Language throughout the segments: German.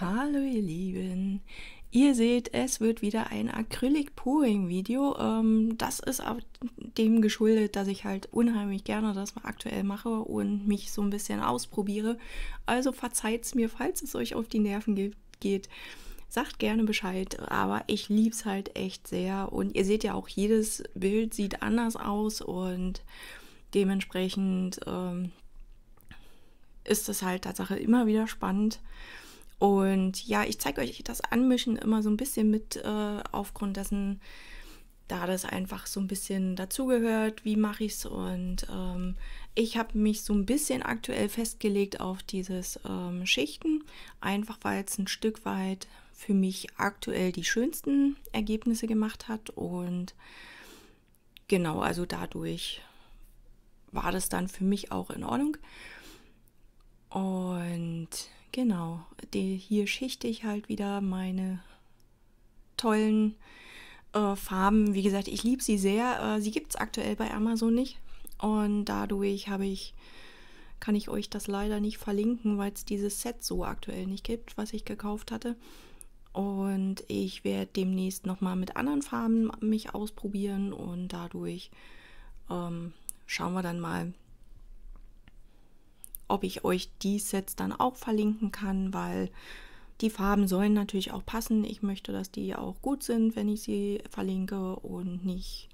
Hallo ihr Lieben, ihr seht, es wird wieder ein Acrylic-Pouring-Video. Ähm, das ist dem geschuldet, dass ich halt unheimlich gerne das mal aktuell mache und mich so ein bisschen ausprobiere. Also verzeiht es mir, falls es euch auf die Nerven geht. Sagt gerne Bescheid, aber ich liebe es halt echt sehr. Und ihr seht ja auch, jedes Bild sieht anders aus und dementsprechend ähm, ist es halt Tatsache immer wieder spannend. Und ja, ich zeige euch das Anmischen immer so ein bisschen mit, äh, aufgrund dessen, da das einfach so ein bisschen dazugehört, wie mache ich es. Und ähm, ich habe mich so ein bisschen aktuell festgelegt auf dieses ähm, Schichten, einfach weil es ein Stück weit für mich aktuell die schönsten Ergebnisse gemacht hat. Und genau, also dadurch war das dann für mich auch in Ordnung. Und genau, die, hier schichte ich halt wieder meine tollen äh, Farben. Wie gesagt, ich liebe sie sehr. Äh, sie gibt es aktuell bei Amazon nicht. Und dadurch habe ich, kann ich euch das leider nicht verlinken, weil es dieses Set so aktuell nicht gibt, was ich gekauft hatte. Und ich werde demnächst nochmal mit anderen Farben mich ausprobieren und dadurch ähm, schauen wir dann mal, ob ich euch die Sets dann auch verlinken kann, weil die Farben sollen natürlich auch passen. Ich möchte, dass die auch gut sind, wenn ich sie verlinke und nicht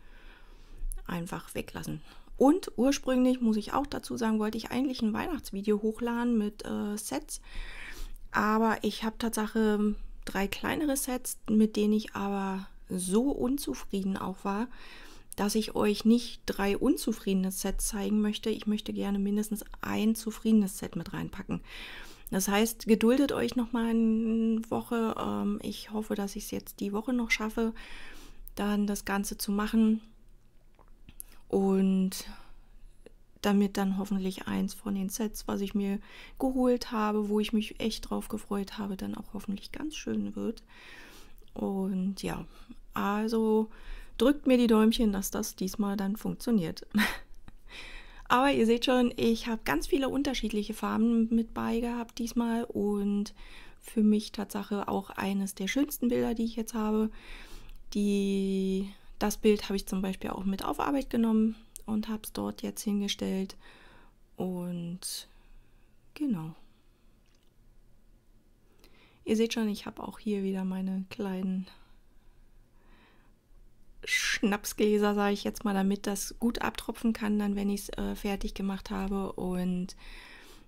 einfach weglassen. Und ursprünglich, muss ich auch dazu sagen, wollte ich eigentlich ein Weihnachtsvideo hochladen mit äh, Sets. Aber ich habe Tatsache drei kleinere Sets, mit denen ich aber so unzufrieden auch war, dass ich euch nicht drei unzufriedene Sets zeigen möchte. Ich möchte gerne mindestens ein zufriedenes Set mit reinpacken. Das heißt, geduldet euch noch mal eine Woche. Ähm, ich hoffe, dass ich es jetzt die Woche noch schaffe, dann das Ganze zu machen. Und damit dann hoffentlich eins von den Sets, was ich mir geholt habe, wo ich mich echt drauf gefreut habe, dann auch hoffentlich ganz schön wird. Und ja, also drückt mir die Däumchen, dass das diesmal dann funktioniert. Aber ihr seht schon, ich habe ganz viele unterschiedliche Farben mit bei gehabt diesmal und für mich Tatsache auch eines der schönsten Bilder, die ich jetzt habe. Die, das Bild habe ich zum Beispiel auch mit auf Arbeit genommen und habe es dort jetzt hingestellt. Und genau. Ihr seht schon, ich habe auch hier wieder meine kleinen Schnapsgläser, sage ich jetzt mal, damit das gut abtropfen kann, dann wenn ich es äh, fertig gemacht habe. Und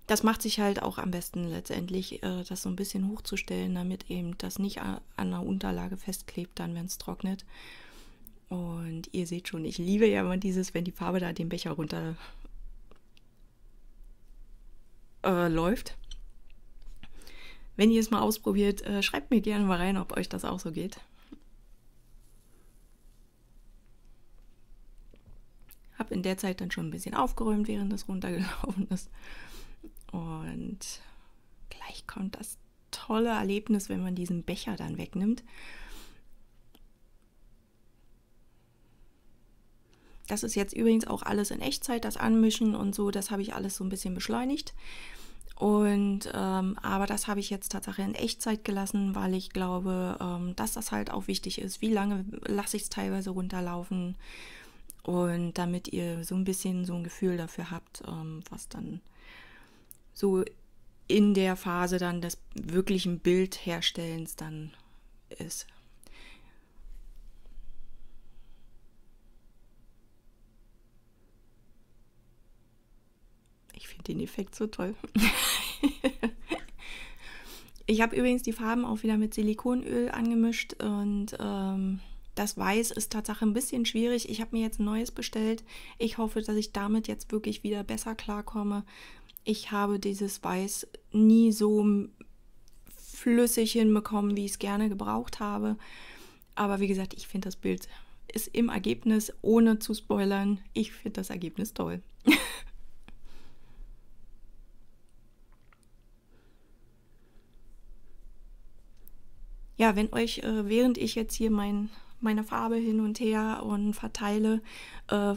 das macht sich halt auch am besten letztendlich, äh, das so ein bisschen hochzustellen, damit eben das nicht an der Unterlage festklebt, dann wenn es trocknet. Und ihr seht schon, ich liebe ja immer dieses, wenn die Farbe da den Becher runter äh, läuft. Wenn ihr es mal ausprobiert, äh, schreibt mir gerne mal rein, ob euch das auch so geht. habe in der Zeit dann schon ein bisschen aufgeräumt, während das runtergelaufen ist. Und gleich kommt das tolle Erlebnis, wenn man diesen Becher dann wegnimmt. Das ist jetzt übrigens auch alles in Echtzeit, das Anmischen und so, das habe ich alles so ein bisschen beschleunigt. Und ähm, aber das habe ich jetzt tatsächlich in Echtzeit gelassen, weil ich glaube, ähm, dass das halt auch wichtig ist. Wie lange lasse ich es teilweise runterlaufen? Und damit ihr so ein bisschen so ein Gefühl dafür habt, ähm, was dann so in der Phase dann des wirklichen Bildherstellens dann ist. Ich finde den Effekt so toll. ich habe übrigens die Farben auch wieder mit Silikonöl angemischt und ähm, das Weiß ist tatsächlich ein bisschen schwierig. Ich habe mir jetzt ein neues bestellt. Ich hoffe, dass ich damit jetzt wirklich wieder besser klarkomme. Ich habe dieses Weiß nie so flüssig hinbekommen, wie ich es gerne gebraucht habe. Aber wie gesagt, ich finde das Bild ist im Ergebnis, ohne zu spoilern, ich finde das Ergebnis toll. ja, wenn euch, äh, während ich jetzt hier mein meine Farbe hin und her und verteile. Äh,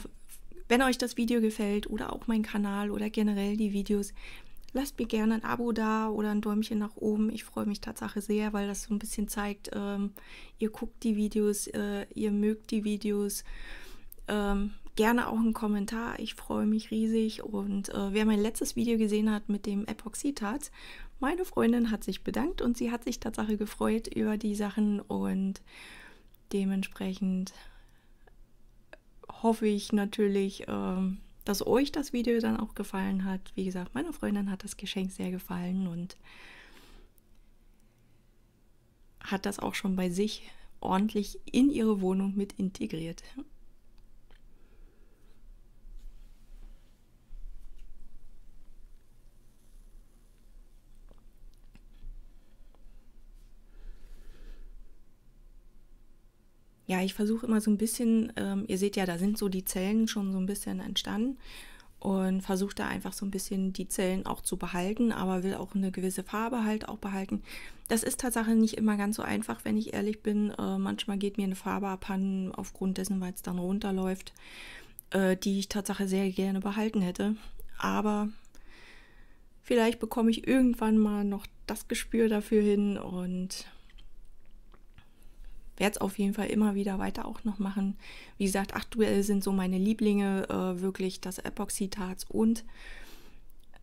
wenn euch das Video gefällt oder auch mein Kanal oder generell die Videos, lasst mir gerne ein Abo da oder ein Däumchen nach oben. Ich freue mich tatsächlich sehr, weil das so ein bisschen zeigt, ähm, ihr guckt die Videos, äh, ihr mögt die Videos. Ähm, gerne auch einen Kommentar. Ich freue mich riesig. Und äh, wer mein letztes Video gesehen hat mit dem Epoxidharz, meine Freundin hat sich bedankt und sie hat sich tatsächlich gefreut über die Sachen und dementsprechend hoffe ich natürlich, ähm, dass euch das Video dann auch gefallen hat. Wie gesagt, meiner Freundin hat das Geschenk sehr gefallen und hat das auch schon bei sich ordentlich in ihre Wohnung mit integriert. ja, ich versuche immer so ein bisschen, ähm, ihr seht ja, da sind so die Zellen schon so ein bisschen entstanden und versuche da einfach so ein bisschen die Zellen auch zu behalten, aber will auch eine gewisse Farbe halt auch behalten. Das ist tatsächlich nicht immer ganz so einfach, wenn ich ehrlich bin. Äh, manchmal geht mir eine Farbe abhanden, aufgrund dessen, weil es dann runterläuft, äh, die ich tatsächlich sehr gerne behalten hätte. Aber vielleicht bekomme ich irgendwann mal noch das Gespür dafür hin und werde es auf jeden Fall immer wieder weiter auch noch machen. Wie gesagt, aktuell sind so meine Lieblinge äh, wirklich das Epoxidharz und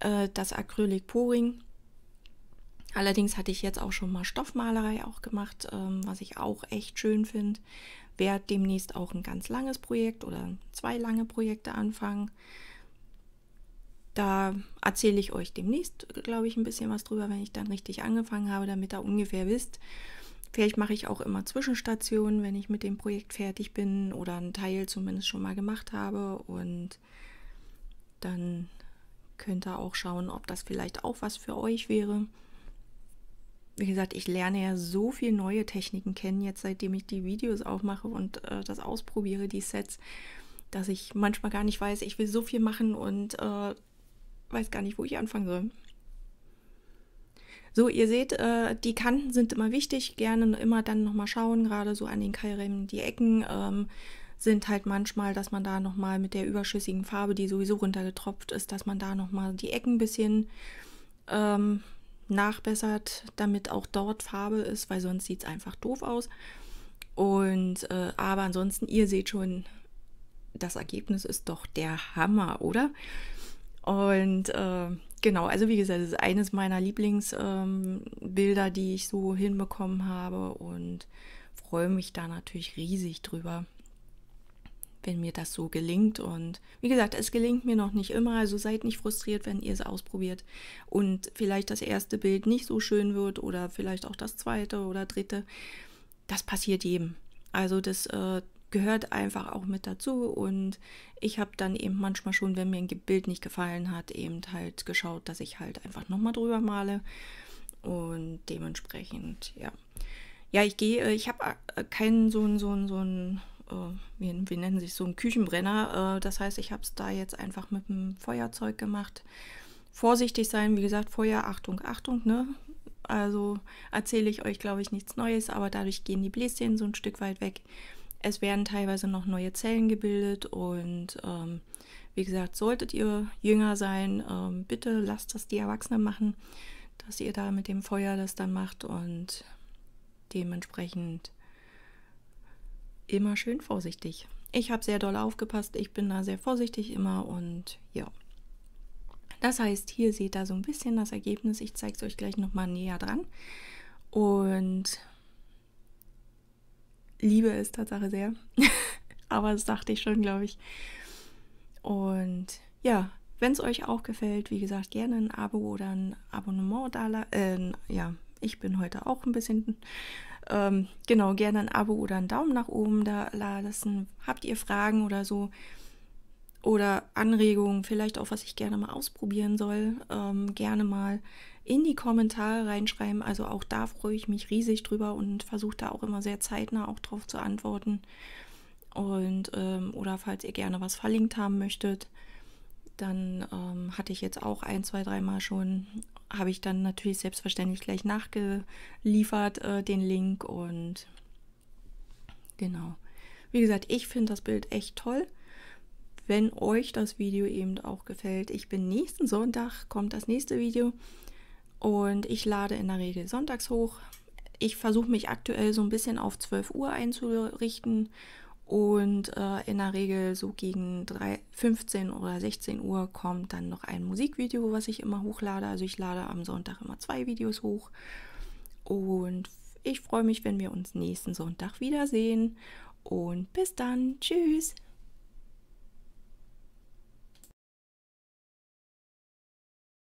äh, das Acrylic-Poring. Allerdings hatte ich jetzt auch schon mal Stoffmalerei auch gemacht, ähm, was ich auch echt schön finde. Werde demnächst auch ein ganz langes Projekt oder zwei lange Projekte anfangen. Da erzähle ich euch demnächst, glaube ich, ein bisschen was drüber, wenn ich dann richtig angefangen habe, damit ihr ungefähr wisst, Vielleicht mache ich auch immer Zwischenstationen, wenn ich mit dem Projekt fertig bin oder einen Teil zumindest schon mal gemacht habe. Und dann könnt ihr auch schauen, ob das vielleicht auch was für euch wäre. Wie gesagt, ich lerne ja so viel neue Techniken kennen, jetzt seitdem ich die Videos aufmache und äh, das ausprobiere, die Sets, dass ich manchmal gar nicht weiß, ich will so viel machen und äh, weiß gar nicht, wo ich anfangen soll. So, ihr seht, äh, die Kanten sind immer wichtig. Gerne immer dann nochmal schauen, gerade so an den Keilriemen. Die Ecken ähm, sind halt manchmal, dass man da nochmal mit der überschüssigen Farbe, die sowieso runtergetropft ist, dass man da nochmal die Ecken ein bisschen ähm, nachbessert, damit auch dort Farbe ist, weil sonst sieht es einfach doof aus. Und äh, aber ansonsten, ihr seht schon, das Ergebnis ist doch der Hammer, oder? Und äh, genau, also wie gesagt, es ist eines meiner Lieblingsbilder, ähm, die ich so hinbekommen habe und freue mich da natürlich riesig drüber, wenn mir das so gelingt. Und wie gesagt, es gelingt mir noch nicht immer, also seid nicht frustriert, wenn ihr es ausprobiert und vielleicht das erste Bild nicht so schön wird oder vielleicht auch das zweite oder dritte. Das passiert jedem. Also das äh, gehört einfach auch mit dazu und ich habe dann eben manchmal schon, wenn mir ein Bild nicht gefallen hat, eben halt geschaut, dass ich halt einfach nochmal drüber male und dementsprechend, ja. Ja, ich gehe, äh, ich habe äh, keinen so einen, so einen, so ein, äh, wie, wie nennen sich so einen Küchenbrenner, das heißt, ich habe es da jetzt einfach mit dem Feuerzeug gemacht. Vorsichtig sein, wie gesagt, Feuer, Achtung, Achtung, ne? Also erzähle ich euch, glaube ich, nichts Neues, aber dadurch gehen die Bläschen so ein Stück weit weg. Es werden teilweise noch neue Zellen gebildet und ähm, wie gesagt, solltet ihr jünger sein, ähm, bitte lasst das die Erwachsenen machen, dass ihr da mit dem Feuer das dann macht und dementsprechend immer schön vorsichtig. Ich habe sehr doll aufgepasst, ich bin da sehr vorsichtig immer und ja. Das heißt, hier seht ihr so ein bisschen das Ergebnis. Ich zeige es euch gleich nochmal näher dran. Und liebe es Tatsache sehr. Aber das dachte ich schon, glaube ich. Und ja, wenn es euch auch gefällt, wie gesagt, gerne ein Abo oder ein Abonnement da äh, ja, ich bin heute auch ein bisschen. Ähm, genau, gerne ein Abo oder einen Daumen nach oben da lassen. Habt ihr Fragen oder so? oder Anregungen, vielleicht auch, was ich gerne mal ausprobieren soll, ähm, gerne mal in die Kommentare reinschreiben. Also auch da freue ich mich riesig drüber und versuche da auch immer sehr zeitnah auch drauf zu antworten. Und ähm, oder falls ihr gerne was verlinkt haben möchtet, dann ähm, hatte ich jetzt auch ein, zwei, dreimal schon, habe ich dann natürlich selbstverständlich gleich nachgeliefert äh, den Link und genau. Wie gesagt, ich finde das Bild echt toll wenn euch das Video eben auch gefällt. Ich bin nächsten Sonntag, kommt das nächste Video und ich lade in der Regel sonntags hoch. Ich versuche mich aktuell so ein bisschen auf 12 Uhr einzurichten und äh, in der Regel so gegen 3, 15 oder 16 Uhr kommt dann noch ein Musikvideo, was ich immer hochlade. Also ich lade am Sonntag immer zwei Videos hoch. Und ich freue mich, wenn wir uns nächsten Sonntag wiedersehen. Und bis dann. Tschüss.